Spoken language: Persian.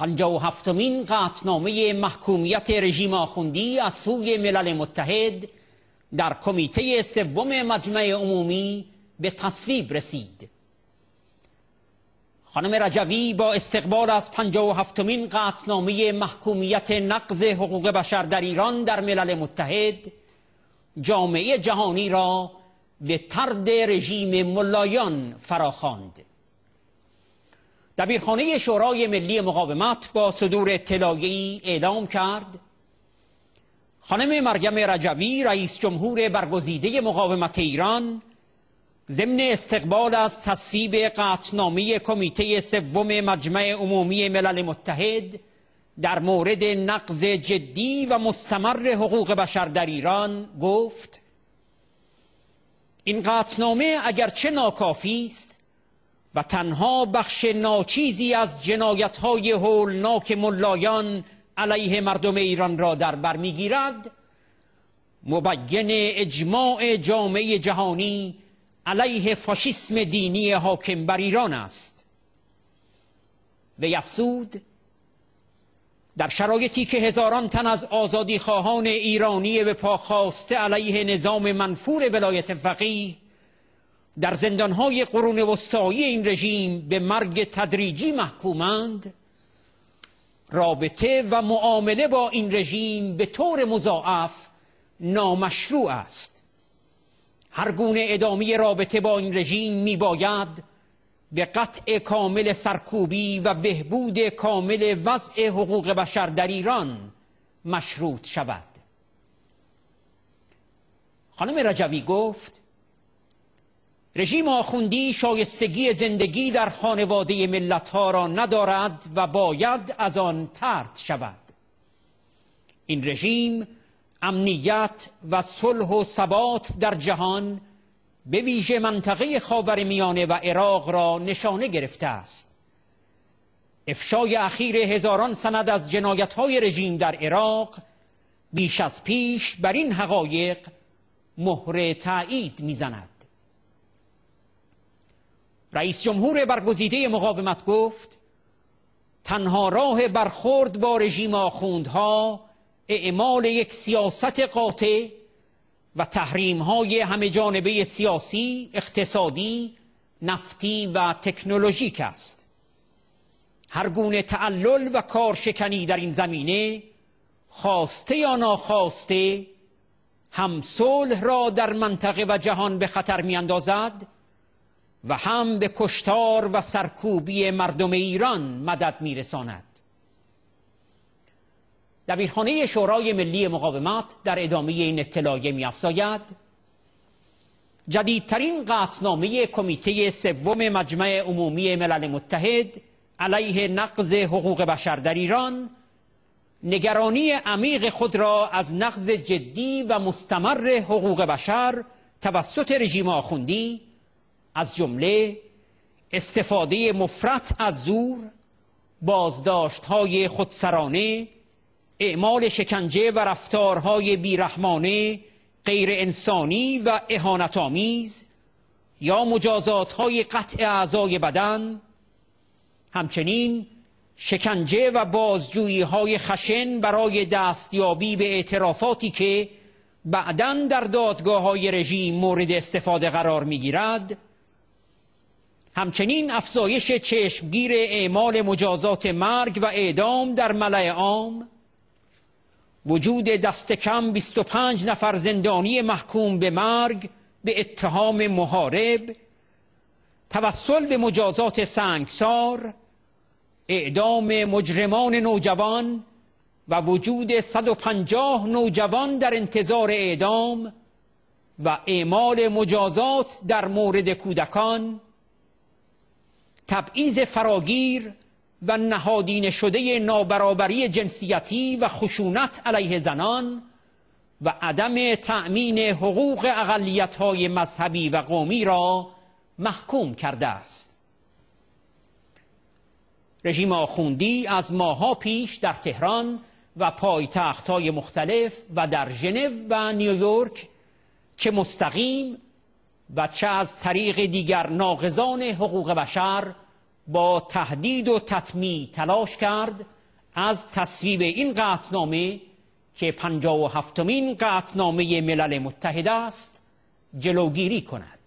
پنجا و هفتمین قطنامه محکومیت رژیم آخوندی از سوی ملل متحد در کمیته سوم مجمع عمومی به تصویب رسید خانم رجوی با استقبال از پنجا و قطنامه محکومیت نقض حقوق بشر در ایران در ملل متحد جامعه جهانی را به ترد رژیم ملایان فراخواند. دبیرخانه شورای ملی مقاومت با صدور اطلاعی اعلام کرد خانم مریم رجوی رئیس جمهور برگزیده مقاومت ایران ضمن استقبال از تصویب قطعنامه کمیته سوم مجمع عمومی ملل متحد در مورد نقض جدی و مستمر حقوق بشر در ایران گفت این قطعنامه اگرچه ناکافی است و تنها بخش ناچیزی از جنایت های هولناک ملایان علیه مردم ایران را در بر میگیرد مبین اجماع جامعه جهانی علیه فاشیسم دینی حاکم بر ایران است و افزود در شرایطی که هزاران تن از آزادی خواهان ایرانی به پاخواسته علیه نظام منفور ولایت فقیه در زندانهای قرون وسطایی این رژیم به مرگ تدریجی محکومند رابطه و معامله با این رژیم به طور مضاعف نامشروع است هر گونه ادامه رابطه با این رژیم میباید به قطع کامل سرکوبی و بهبود کامل وضع حقوق بشر در ایران مشروط شود خانم رجوی گفت رژیم آخوندی شایستگی زندگی در خانواده ها را ندارد و باید از آن ترد شود این رژیم امنیت و صلح و ثبات در جهان به ویژه منطقه میانه و عراق را نشانه گرفته است افشای اخیر هزاران سند از های رژیم در عراق بیش از پیش بر این حقایق مهر تایید میزند رئیس جمهور برگزیده مقاومت گفت تنها راه برخورد با رژیم آخوندها اعمال یک سیاست قاطع و تحریم های همه جانبه سیاسی، اقتصادی، نفتی و تکنولوژیک است. هر گونه تعلل و کارشکنی در این زمینه خواسته یا ناخواسته هم صلح را در منطقه و جهان به خطر میاندازد و هم به کشتار و سرکوبی مردم ایران مدد میرساند دبیرخانه شورای ملی مقاومت در ادامه این اطلاعیه میافزاید جدیدترین قطنامه کمیته سوم مجمع عمومی ملل متحد علیه نقض حقوق بشر در ایران نگرانی عمیق خود را از نقض جدی و مستمر حقوق بشر توسط رژیم آخوندی از جمله استفاده مفرط از زور بازداشت های خودسرانه اعمال شکنجه و رفتارهای بیرحمانه غیر انسانی و آمیز یا مجازات های قطع اعضای بدن همچنین شکنجه و بازجویی های خشن برای دستیابی به اعترافاتی که بعدا در دادگاه های رژیم مورد استفاده قرار میگیرد، همچنین افزایش چشمگیر اعمال مجازات مرگ و اعدام در ملع عام وجود دست کم 25 نفر زندانی محکوم به مرگ به اتهام محارب توسل به مجازات سنگسار اعدام مجرمان نوجوان و وجود 150 نوجوان در انتظار اعدام و اعمال مجازات در مورد کودکان تبعیز فراگیر و نهادین شده نابرابری جنسیتی و خشونت علیه زنان و عدم تأمین حقوق اقلیت‌های مذهبی و قومی را محکوم کرده است رژیم آخوندی از ماها پیش در تهران و پایتخت‌های مختلف و در ژنو و نیویورک که مستقیم و چه از طریق دیگر ناقضان حقوق بشر با تهدید و تطمیع تلاش کرد از تصویب این قطنامه که پنجا و هفتمین قطنامه ملل متحد است جلوگیری کند